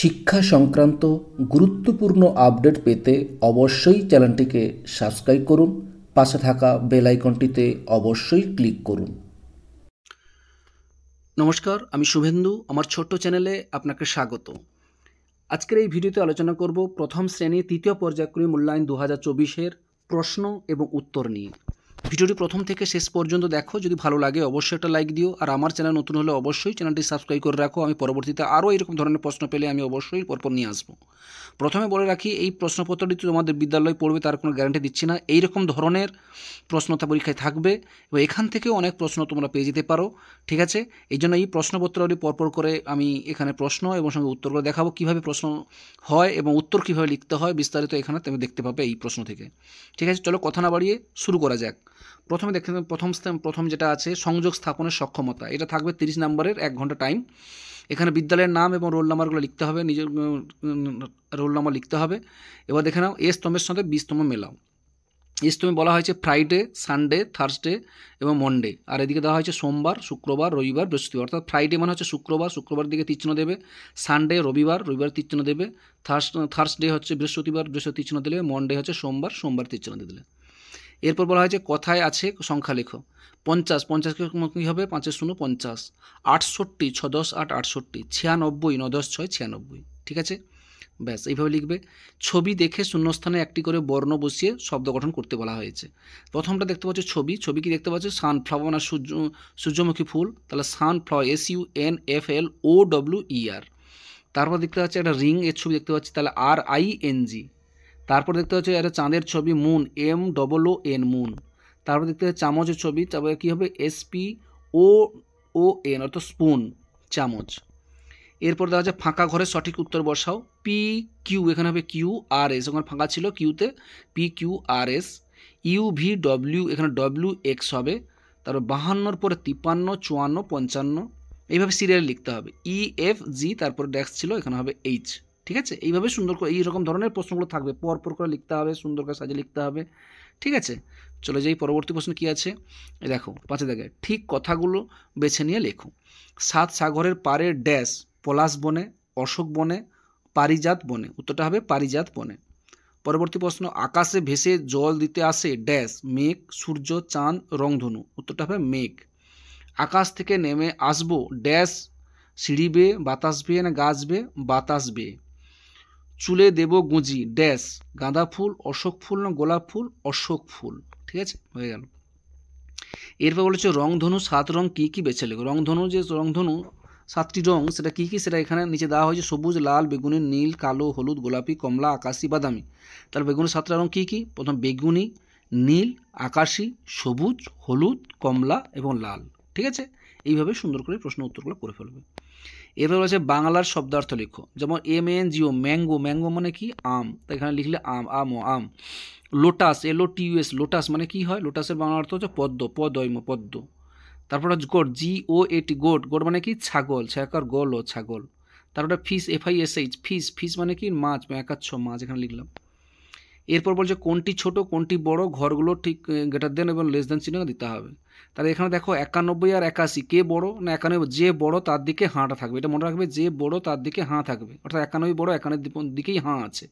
শিক্ষা সংক্রান্ত গুরুত্বপূর্ণ আপডেট পেতে অবশ্যই চ্যানেলটিকে সাবস্ক্রাইব করুন পাশে থাকা বেল আইকনটিতে অবশ্যই ক্লিক করুন নমস্কার আমি শুভেন্দু আমার ছোট্ট চ্যানেলে আপনাকে স্বাগত আজকের এই ভিডিওতে আলোচনা করব প্রথম শ্রেণী তৃতীয় পর্যায়ক্রমে মূল্যায়ন দু হাজার চব্বিশের প্রশ্ন এবং উত্তর নিয়ে ভিডিওটি প্রথম থেকে শেষ পর্যন্ত দেখো যদি ভালো লাগে অবশ্যই একটা লাইক দিও আর আমার চ্যানেল নতুন হলে অবশ্যই চ্যানেলটি সাবস্ক্রাইব করে রাখো আমি পরবর্তীতে আরও এরকম ধরনের প্রশ্ন পেলে আমি অবশ্যই পরপর নিয়ে আসবো প্রথমে বলে রাখি এই প্রশ্নপত্রটি তোমাদের বিদ্যালয়ে পড়বে তার কোনো গ্যারান্টি দিচ্ছি না এইরকম ধরনের প্রশ্নতা পরীক্ষায় থাকবে এবং এখান থেকেও অনেক প্রশ্ন তোমরা পেয়ে যেতে পারো ঠিক আছে এই জন্য এই প্রশ্নপত্রটি পরপর করে আমি এখানে প্রশ্ন এবং সঙ্গে উত্তর করে দেখাবো কীভাবে প্রশ্ন হয় এবং উত্তর কীভাবে লিখতে হয় বিস্তারিত এখানে তুমি দেখতে পাবে এই প্রশ্ন থেকে ঠিক আছে চলো কথা না বাড়িয়ে শুরু করা যাক প্রথমে দেখতে প্রথম প্রথম যেটা আছে সংযোগ স্থাপনের সক্ষমতা এটা থাকবে তিরিশ নম্বরের এক ঘন্টা টাইম এখানে বিদ্যালয়ের নাম এবং রোল নাম্বারগুলো লিখতে হবে নিজের রোল নাম্বার লিখতে হবে এবার দেখে নাও এ স্তম্ভের সাথে বিস্তম মেলাও এস্তমে বলা হয়েছে ফ্রাইডে সানডে থার্সডে এবং মন্ডে আর এদিকে দেওয়া হয়েছে সোমবার শুক্রবার রবিবার বৃহস্পতিবার অর্থাৎ ফ্রাইডে মানে হচ্ছে শুক্রবার শুক্রবার দিকে তীক্ষ্ণ দেবে সানডে রবিবার রবিবার তীক্ষ্ণ দেবে থার্স থার্সডে হচ্ছে বৃহস্পতিবার বৃহস্পতি তীক্ষ্ণ দিলে মন্ডে হচ্ছে সোমবার সোমবার তীক্ষ্ণ দিলে এরপর বলা হয়েছে কথায় আছে সংখ্যা লেখো পঞ্চাশ পঞ্চাশ কী হবে পাঁচের শূন্য পঞ্চাশ আটষট্টি ছ দশ আট আটষট্টি ছিয়ানব্বই ন দশ ছয় ছিয়ানব্বই ঠিক আছে ব্যাস এইভাবে লিখবে ছবি দেখে শূন্যস্থানে একটি করে বর্ণ বসিয়ে শব্দ গঠন করতে বলা হয়েছে প্রথমটা দেখতে পাচ্ছ ছবি ছবি কি দেখতে পাচ্ছ সানফ্লাওয়ার না মানে সূর্য সূর্যমুখী ফুল তাহলে sunflower S U N F L O W E R তারপর দেখতে পাচ্ছি একটা রিং এর ছবি দেখতে পাচ্ছি তাহলে আর আই এন জি তারপর দেখতে হচ্ছে এটা চাঁদের ছবি moon M double O N moon তারপর দেখতে হচ্ছে চামচের ছবি তারপরে কী হবে এসপি ও ও এন অর্থাৎ স্পুন চামচ এরপর দেখা যাচ্ছে ফাঁকা ঘরে সঠিক উত্তর বসাও পি কিউ এখানে হবে কিউ আর এস ওখানে ফাঁকা ছিল কিউতে P Q R S U V W এখানে ডব্লিউ এক্স হবে তারপর বাহান্নর পরে তিপ্পান্ন চুয়ান্ন পঞ্চান্ন এইভাবে সিরিয়াল লিখতে হবে ই এফ জি তারপর ডেক্স ছিল এখানে হবে এইচ ঠিক আছে এইভাবে সুন্দর করে এইরকম ধরনের প্রশ্নগুলো থাকবে পর পর করে লিখতে হবে সুন্দর করে সাজে লিখতে হবে ঠিক আছে চলে যাই পরবর্তী প্রশ্ন কি আছে দেখো পাঁচে দেখে ঠিক কথাগুলো বেছে নিয়ে লেখো সাত সাগরের পারে ড্যাশ পলাশ বনে অশোক বনে পারিজাত বনে উত্তরটা হবে পারিজাত বনে পরবর্তী প্রশ্ন আকাশে ভেসে জল দিতে আসে ড্যাশ মেঘ সূর্য চাঁদ রংধনু উত্তরটা হবে মেঘ আকাশ থেকে নেমে আসবো ড্যাশ সিঁড়ি বেয়ে বাতাস বেয়ে না গাছ বেয়ে বাতাস বেয়ে চুলে দেব গুঁজি ড্যাশ গাঁদা ফুল অশোক ফুল না গোলাপ ফুল অশোক ফুল ঠিক আছে হয়ে গেল এরপর বলেছে রংধনু সাত রং কী কী বেছে লেখো রংধনু যে রংধনু সাতটি রং সেটা কী কী সেটা এখানে নিচে দেওয়া হয়েছে সবুজ লাল বেগুনি নীল কালো হলুদ গোলাপি কমলা আকাশি বাদামি তাহলে বেগুনের সাতটা রং কী কী প্রথম বেগুনি নীল আকাশি সবুজ হলুদ কমলা এবং লাল ঠিক আছে এইভাবে সুন্দর করে প্রশ্ন উত্তরগুলো করে ফেলবে এরপর রয়েছে বাংলার শব্দার্থ লিখো যেমন M N G O mango mango মানে কি আম তাই এখানে লিখলে আম আম ও আম লোটাস এলো টিউএস লোটাস মানে কি হয় লোটাসের বাংলা অর্থ হচ্ছে পদ্ম পদৈম পদ্ম তারপর হচ্ছে গোট জি ও এটি গোট গোট মানে কি ছাগল ছ্যাকার গোল ও ছাগল তারপরে fish F I S H fish fish মানে কি মাছ একাচ্ছ মাছ এখানে লিখলাম এরপর বলছে কোনটি ছোট কোনটি বড় ঘরগুলো ঠিক গ্রেটার দেন এবং লেস দেন চিহ্ন দিতে হবে তাহলে এখানে দেখো একানব্বই আর একাশি কে বড় না একানব্বই যে বড় তার দিকে হাঁটা থাকবে এটা মনে রাখবে যে বড় তার দিকে হাঁ থাকবে অর্থাৎ একানব্বই বড় একানের দিকেই হাঁ আছে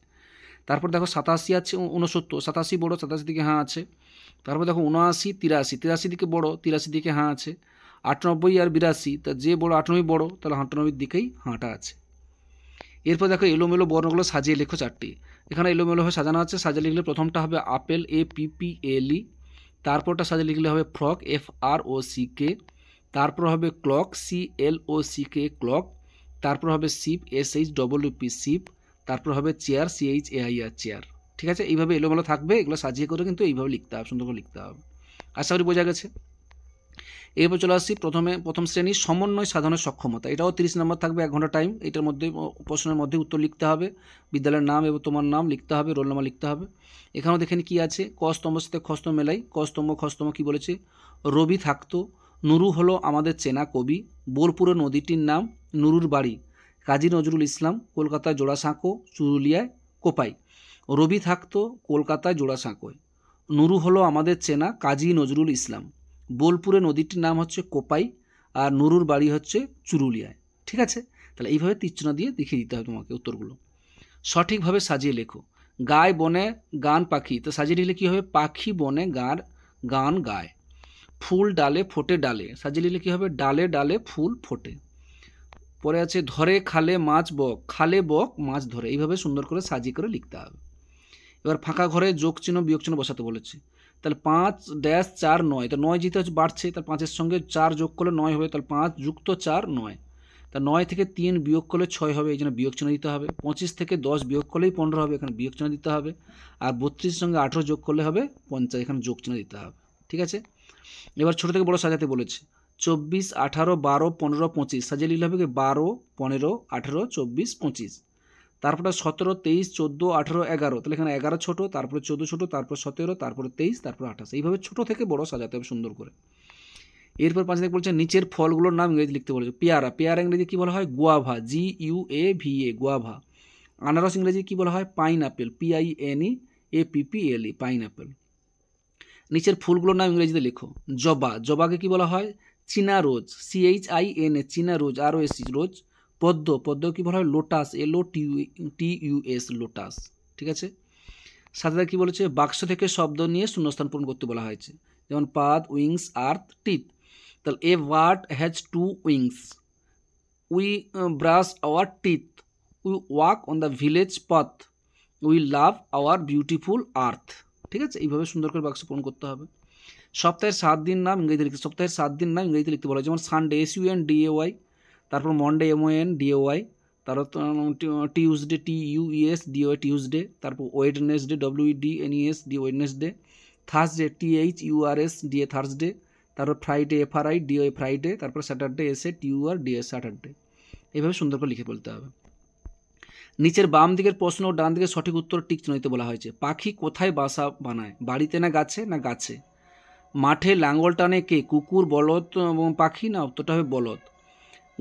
তারপর দেখো সাতাশি আছে উনসত্তর সাতাশি বড় সাতাশি দিকে হাঁ আছে তারপর দেখো উনআশি তিরাশি তিরাশি দিকে বড় তিরাশি দিকে হাঁ আছে আটানব্বই আর বিরাশি তা যে বড় আটানব্বই বড় তাহলে আটানব্বই দিকেই হাঁটা আছে এরপর দেখো এলোমেলো বর্ণগুলো সাজিয়ে লেখো চারটি এখানে এলোমেলোভাবে সাজানো আছে সাজিয়ে লিখলে প্রথমটা হবে apple A P P L তারপরটা সাজিয়ে লিখলে হবে frock F R O C K তারপর হবে clock C L O C K clock তারপর হবে ship S H W P ship তারপর হবে chair C H A I R chair ঠিক আছে এইভাবে এলোমেলো থাকবে এগুলো সাজিয়ে করে কিন্তু এইভাবে লিখতে হবে সুন্দর করে লিখতে হবে আশা করি বোঝা গেছে এরপর চলে আসছি প্রথমে প্রথম শ্রেণীর সমন্বয় সাধনের সক্ষমতা এটাও তিরিশ নম্বর থাকবে এক ঘন্টা টাইম এটার মধ্যে প্রশ্নের মধ্যে উত্তর লিখতে হবে বিদ্যালয়ের নাম এবং তোমার নাম লিখতে হবে রোল নাম্বার লিখতে হবে এখানেও দেখেন কি আছে কস্তম্ভ সাথে খস্তম মেলাই কস্তম্ভ খস্তম কী বলেছে রবি থাকতো নুরু হলো আমাদের চেনা কবি বোলপুরের নদীটির নাম নুরুর বাড়ি কাজী নজরুল ইসলাম কলকাতায় জোড়াসাঁকো চুরুলিয়ায় কোপাই রবি থাকতো কলকাতায় জোড়াসাঁকোয় নুরু হলো আমাদের চেনা কাজী নজরুল ইসলাম বোলপুরে নদীটির নাম হচ্ছে কোপাই আর নুরুর বাড়ি হচ্ছে চুরুলিয়ায় ঠিক আছে তাহলে এইভাবে তীর্চনা দিয়ে দেখিয়ে দিতে হবে তোমাকে উত্তরগুলো সঠিকভাবে সাজিয়ে লেখো গায় বনে গান পাখি তো সাজিয়ে লিখলে কী হবে পাখি বনে গান গান গায় ফুল ডালে ফোটে ডালে সাজিয়ে লিখলে কী হবে ডালে ডালে ফুল ফোটে পরে আছে ধরে খালে মাছ বক খালে বক মাছ ধরে এইভাবে সুন্দর করে সাজিয়ে করে লিখতে হবে এবার ফাঁকা ঘরে যোগ চিহ্ন বিয়োগ চিহ্ন বসাতে বলেছে তাহলে পাঁচ ড্যাশ চার নয় তো নয় হচ্ছে বাড়ছে তাহলে পাঁচের সঙ্গে চার যোগ করলে নয় হবে তাহলে পাঁচ যুক্ত চার নয় তা নয় থেকে তিন বিয়োগ করলে ছয় হবে এই জন্য বিয়োগ চিহ্ন দিতে হবে পঁচিশ থেকে দশ বিয়োগ করলেই পনেরো হবে এখানে বিয়োগ চিহ্ন দিতে হবে আর বত্রিশের সঙ্গে আঠেরো যোগ করলে হবে পঞ্চাশ এখানে যোগ চিহ্ন দিতে হবে ঠিক আছে এবার ছোটো থেকে বড় সাজাতে বলেছে চব্বিশ আঠারো বারো পনেরো পঁচিশ সাজিয়ে লিখলে হবে কি বারো পনেরো আঠেরো চব্বিশ পঁচিশ তারপরে সতেরো তেইশ চোদ্দো আঠেরো এগারো তাহলে এখানে এগারো ছোটো তারপরে চোদ্দো ছোটো তারপর সতেরো তারপরে তেইশ তারপর আঠাশ এইভাবে ছোটো থেকে বড় সাজাতে হবে সুন্দর করে এরপর পাঁচ বলছে নিচের ফলগুলোর নাম ইংরেজি লিখতে বলেছে পেয়ারা পেয়ারা ইংরেজি কী বলা হয় guava G U A V A guava আনারস ইংরেজি কী বলা হয় pine apple P I N E A P L E pine apple নিচের ফুলগুলোর নাম ইংরেজিতে লেখো জবা জবাকে কী বলা হয় China rose C H I N A China rose আরও এসি রোজ পদ্ম পদ্ম কি বলা হয় লোটাস এলো টিউ টিইউএস লোটাস ঠিক আছে সাথে কী বলেছে বাক্স থেকে শব্দ নিয়ে শূন্যস্থান পূরণ করতে বলা হয়েছে যেমন পাদ উইংস আর্থ টিথ তাহলে a word has two wings we brush our teeth we walk on the village পথ we love our beautiful earth ঠিক আছে এইভাবে সুন্দর করে বাক্স পূরণ করতে হবে সপ্তাহের সাত দিন নাম ইংরেজিতে লিখতে সপ্তাহের সাত দিন নাম ইংরেজিতে লিখতে বলা হয় যেমন সানডে এস ইউএন ডিএওয়াই তারপর মন্ডে এম এন ডিওয়াই তারপর Tuesday T U D D Y Tuesday তারপর Wednesday W D N E S D Wednesday Thursday T T H U R S D A Thursday তারপর ফ্রাইডে ডি ডিওএ ফ্রাইডে তারপর Saturday S A T U R DA Saturday এভাবে সুন্দর করে লিখে বলতে হবে নিচের বাম দিকের প্রশ্ন ও ডান দিকের সঠিক উত্তর টিক চিহ্নিত বলা হয়েছে পাখি কোথায় বাসা বানায় বাড়িতে না গাছে না গাছে মাঠে লাঙ্গল টানে কে কুকুর বলদ এবং পাখি না উত্তরটা হবে বলদ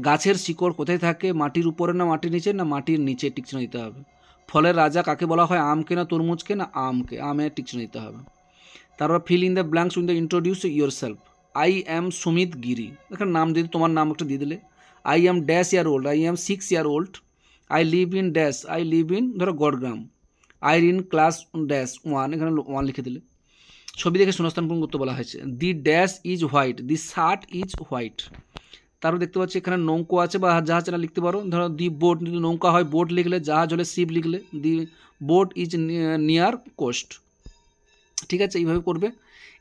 গাছের শিকড় কোথায় থাকে মাটির উপরে না মাটির নিচে না মাটির নিচে টিকচিহ্ন দিতে হবে ফলের রাজা কাকে বলা হয় আমকে না তরমুজকে না আমকে আমে টিকচিহ্ন দিতে হবে তারপর fill in the blanks win the introduce yourself I am Sumit Giri এখানে নাম দিতে তোমার নাম একটা দিয়ে দিলে I am dash year old I am six year old I live in dash I live in ধরো Gargram I in class dash one এখানে ওয়ান লিখে দিলে ছবি দেখে শূন্যস্থান পূরণ করতে বলা হয়েছে the dash is white the shirt is white তারও দেখতে পাচ্ছি এখানে নৌকো আছে বা জাহাজ এটা লিখতে পারো ধরো দি বোট নৌকা হয় বোট লিখলে জাহাজ হলে শিপ লিখলে the boat is near coast ঠিক আছে এইভাবে করবে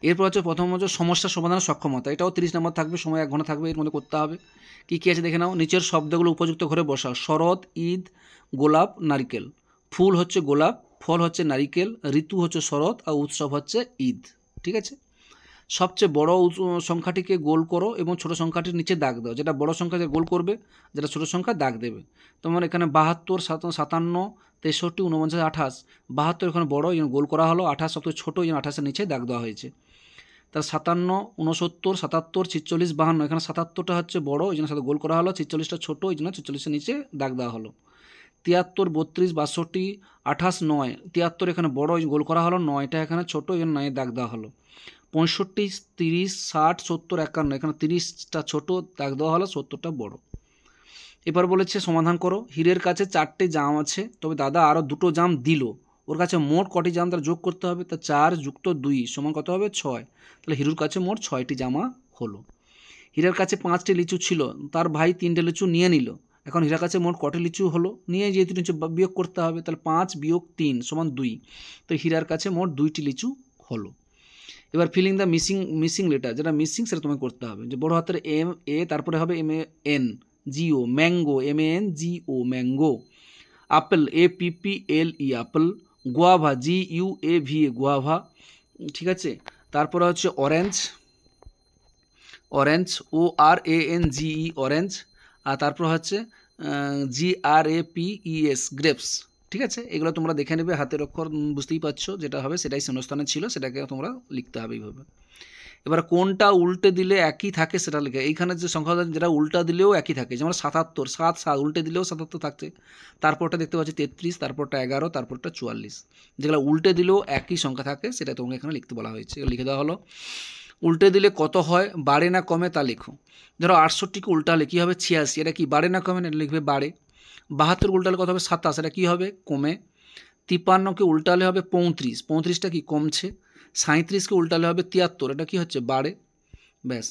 এরপর হচ্ছে প্রথম হচ্ছে সমস্যা সমাধানের সক্ষমতা এটাও তিরিশ নম্বর থাকবে সময় এক ঘন্টা থাকবে এর মধ্যে করতে হবে কী কী আছে দেখে নাও নিচের শব্দগুলো উপযুক্ত করে বসা শরৎ ঈদ গোলাপ নারিকেল ফুল হচ্ছে গোলাপ ফল হচ্ছে নারিকেল ঋতু হচ্ছে শরৎ আর উৎসব হচ্ছে ঈদ ঠিক আছে সবচেয়ে বড় সংখ্যাটিকে গোল করো এবং ছোট সংখ্যাটির নিচে দাগ দাও যেটা বড় সংখ্যা যে গোল করবে যেটা ছোট সংখ্যা দাগ দেবে তোমার এখানে বাহাত্তর সাতান্ন তেষট্টি উনপঞ্চাশ আঠাশ বাহাত্তর এখানে বড় এই গোল করা হলো আঠাশ সবচেয়ে ছোটো এই আঠাশের নিচে দাগ দেওয়া হয়েছে তার সাতান্ন উনসত্তর সাতাত্তর ছিচল্লিশ বাহান্ন এখানে সাতাত্তরটা হচ্ছে বড় ওই জন্য সাথে গোল করা হলো ছিচল্লিশটা ছোটো ওই জন্য ছিচল্লিশের নিচে দাগ দেওয়া হলো তিয়াত্তর বত্রিশ বাষট্টি আঠাশ নয় তিয়াত্তর এখানে বড় গোল করা হলো নয়টা এখানে ছোটো এখানে নয় দাগ দেওয়া হলো পঁয়ষট্টি তিরিশ ষাট সত্তর একান্ন এখানে তিরিশটা ছোটো দাগ দেওয়া হলো সত্তরটা বড় এবার বলেছে সমাধান করো হীরের কাছে চারটে জাম আছে তবে দাদা আরও দুটো জাম দিল ওর কাছে মোট কটি জাম তার যোগ করতে হবে তা চার যুক্ত দুই সমান কত হবে ছয় তাহলে হিরুর কাছে মোট ছয়টি জামা হলো হীরের কাছে পাঁচটি লিচু ছিল তার ভাই তিনটে লিচু নিয়ে নিল এখন হীরার কাছে মোট কটি লিচু হলো নিয়ে যেহেতু লিচু বিয়োগ করতে হবে তাহলে পাঁচ বিয়োগ তিন সমান দুই তো হীরার কাছে মোট দুইটি লিচু হলো এবার filling the missing missing letter যেটা মিসিং সেটা তুমি করতে হবে যে বড় হাতের এম এ তারপরে হবে M A N G O mango M A N G O mango apple A P P L E apple guava G U A V guava ঠিক আছে তারপরে হচ্ছে orange orange O R A N G E orange আর তারপর হচ্ছে G R A P E S grapes ঠিক আছে এগুলো তোমরা দেখে নেবে হাতের অক্ষর বুঝতেই পারছো যেটা হবে সেটাই শূন্যস্থানে ছিল সেটাকে তোমরা লিখতে হবে এইভাবে এবার কোনটা উল্টে দিলে একই থাকে সেটা লিখে এইখানে যে সংখ্যা যেটা উল্টা দিলেও একই থাকে যেমন সাতাত্তর সাত সাত উল্টে দিলেও সাতাত্তর থাকছে তারপরটা দেখতে পাচ্ছি তেত্রিশ তারপরটা এগারো তারপরটা চুয়াল্লিশ যেগুলো উল্টে দিলেও একই সংখ্যা থাকে সেটা তোমাকে এখানে লিখতে বলা হয়েছে লিখে দেওয়া হলো উল্টে দিলে কত হয় বাড়ে না কমে তা লেখো ধরো আটষট্টিকে উল্টালে কী হবে ছিয়াশি এটা কি বাড়ে না কমে না লিখবে বাড়ে বাহাত্তর উল্টালে কত হবে সাতাশ এটা কী হবে কমে তিপ্পান্নকে উল্টালে হবে পঁয়ত্রিশ পঁয়ত্রিশটা কি কমছে সাঁত্রিশকে উল্টালে হবে তিয়াত্তর এটা কি হচ্ছে বাড়ে ব্যাস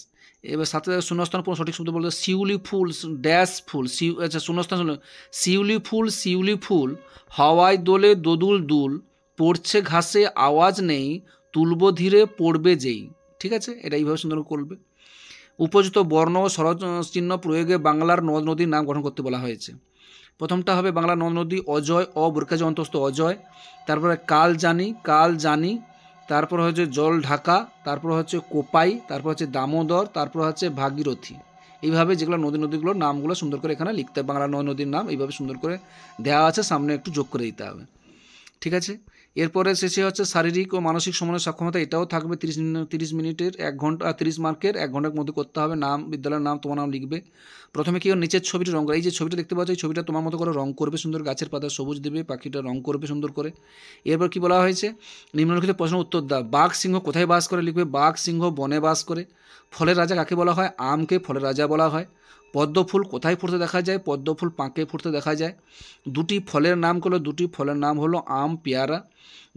এবার সাথে শূন্যস্থান পুরো সঠিক শব্দ বলতে শিউলি ফুল ড্যাশ ফুল শিউ আচ্ছা শূন্যস্থান শিউলি ফুল শিউলি ফুল হাওয়ায় দোলে দোদুল দুল পড়ছে ঘাসে আওয়াজ নেই তুলব ধীরে পড়বে যেই ঠিক আছে এটা এইভাবে সুন্দর করবে উপযুক্ত বর্ণ ও সরচিহ্ন প্রয়োগে বাংলার নদ নদীর নাম গঠন করতে বলা হয়েছে প্রথমটা হবে বাংলা নদী অজয় অ বোরকাজে অন্তস্থ অজয় তারপরে কাল জানি কাল জানি তারপর হচ্ছে জল ঢাকা তারপর হচ্ছে কোপাই তারপর হচ্ছে দামোদর তারপর হচ্ছে ভাগীরথী এইভাবে যেগুলো নদী নদীগুলোর নামগুলো সুন্দর করে এখানে লিখতে বাংলা নয় নদীর নাম এইভাবে সুন্দর করে দেওয়া আছে সামনে একটু যোগ করে দিতে হবে ঠিক আছে এরপরে শেষে হচ্ছে শারীরিক ও মানসিক সমানের সক্ষমতা এটাও থাকবে তিরিশ তিরিশ মিনিটের এক ঘন্টা তিরিশ মার্কের এক ঘন্টার মধ্যে করতে হবে নাম বিদ্যালয়ের নাম তোমার নাম লিখবে প্রথমে কি নিচের ছবিটা রঙ এই যে ছবিটা দেখতে পাচ্ছ এই ছবিটা তোমার মতো করে রঙ করবে সুন্দর গাছের পাতা সবুজ দেবে পাখিটা রঙ করবে সুন্দর করে এরপর কি বলা হয়েছে নিম্নলিখিত প্রশ্ন উত্তর দাও বাঘ সিংহ কোথায় বাস করে লিখবে বাঘ সিংহ বনে বাস করে ফলের রাজা কাকে বলা হয় আমকে ফলের রাজা বলা হয় পদ্মফুল কোথায় ফুটতে দেখা যায় পদ্মফুল পাঁকে ফুটতে দেখা যায় দুটি ফলের নাম হলো দুটি ফলের নাম হলো আম পেয়ারা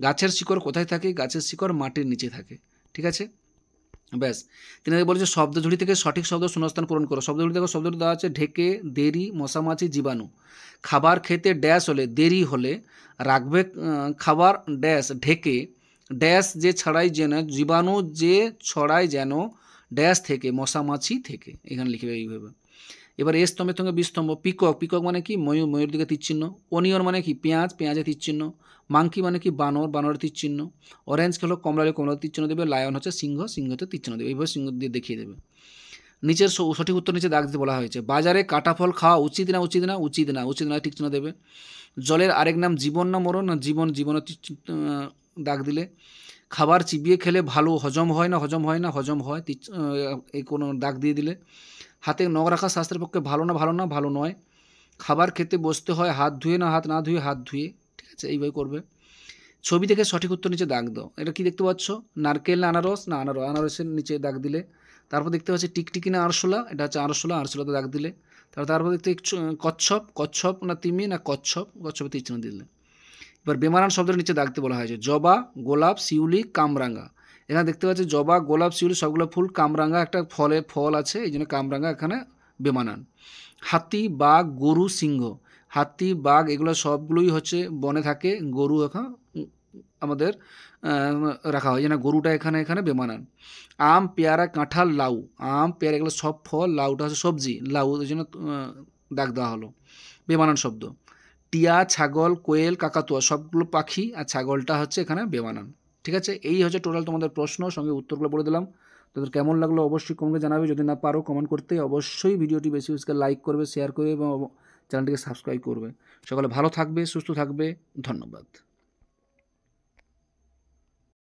গাছের শিকড় কোথায় থাকে গাছের শিকড় মাটির নিচে থাকে ঠিক আছে ব্যাস তিনি বলেছে শব্দঝুড়ি থেকে সঠিক শব্দ শূন্যস্থান পূরণ করো শব্দঝুড়ি থেকে শব্দটি দেওয়া আছে ঢেকে দেরি মশামাছি জীবাণু খাবার খেতে ড্যাশ হলে দেরি হলে রাখবে খাবার ড্যাশ ঢেকে ড্যাশ যে ছড়াই যেন জীবাণু যে ছড়ায় যেন ড্যাশ থেকে মশা মাছি থেকে এখানে লিখবে এইভাবে এবার এ স্তম্ভের সঙ্গে বিস্তম্ভ পিকক পিকক মানে কি ময়ূর ময়ূর দিকে তীরচিহ্ন অনিয়ন মানে কি পেঁয়াজ পেঁয়াজে তীরচিহ্ন মাংকি মানে কি বানর বানরের তীরচিহ্ন অরেঞ্জ খেলো কমলালে কমলার তীরচিহ্ন দেবে লায়ন হচ্ছে সিংহ সিংহতে তীরচিহ্ন দেবে এইভাবে সিংহ দিয়ে দেখিয়ে দেবে নিচের সঠিক উত্তর নিচে দাগ দিতে বলা হয়েছে বাজারে কাটা ফল খাওয়া উচিত না উচিত না উচিত না উচিত না তীরচিহ্ন দেবে জলের আরেক নাম জীবন না মরণ না জীবন জীবনের দাগ দিলে খাবার চিবিয়ে খেলে ভালো হজম হয় না হজম হয় না হজম হয় এই কোনো দাগ দিয়ে দিলে হাতে নখ রাখা স্বাস্থ্যের পক্ষে ভালো না ভালো না ভালো নয় খাবার খেতে বসতে হয় হাত ধুয়ে না হাত না ধুয়ে হাত ধুয়ে ঠিক আছে এইভাবে করবে ছবি থেকে সঠিক উত্তর নিচে দাগ দাও এটা কি দেখতে পাচ্ছ নারকেল না আনারস না আনারস আনারসের নিচে দাগ দিলে তারপর দেখতে পাচ্ছি টিকটিকি না আরশোলা এটা হচ্ছে আরশোলা আরশোলাতে দাগ দিলে তারপর তারপর দেখতে কচ্ছপ কচ্ছপ না তিমি না কচ্ছপ কচ্ছপে চিহ্ন দিলে এবার বেমারান শব্দের নিচে দাগতে বলা হয়েছে জবা গোলাপ শিউলি কামরাঙ্গা এখানে দেখতে পাচ্ছি জবা গোলাপ শিউলি সবগুলো ফুল কামরাঙ্গা একটা ফলে ফল আছে এই জন্য কামরাঙ্গা এখানে বেমানান হাতি বাঘ গরু সিংহ হাতি বাঘ এগুলো সবগুলোই হচ্ছে বনে থাকে গরু এখন আমাদের রাখা হয় যেন গরুটা এখানে এখানে বেমানান আম পেয়ারা কাঁঠাল লাউ আম পেয়ারা এগুলো সব ফল লাউটা হচ্ছে সবজি লাউ ওই জন্য দাগ দেওয়া হলো বেমানান শব্দ টিয়া ছাগল কোয়েল কাকাতুয়া সবগুলো পাখি আর ছাগলটা হচ্ছে এখানে বেমানান ঠিক আছে এই হচ্ছে টোটাল তোমাদের প্রশ্ন সঙ্গে উত্তরগুলো বলে দিলাম তোদের কেমন লাগলো অবশ্যই কমেন্টে জানাবে যদি না পারো কমেন্ট করতে অবশ্যই ভিডিওটি বেশি বেশি লাইক করবে শেয়ার করবে এবং চ্যানেলটিকে সাবস্ক্রাইব করবে সকলে ভালো থাকবে সুস্থ থাকবে ধন্যবাদ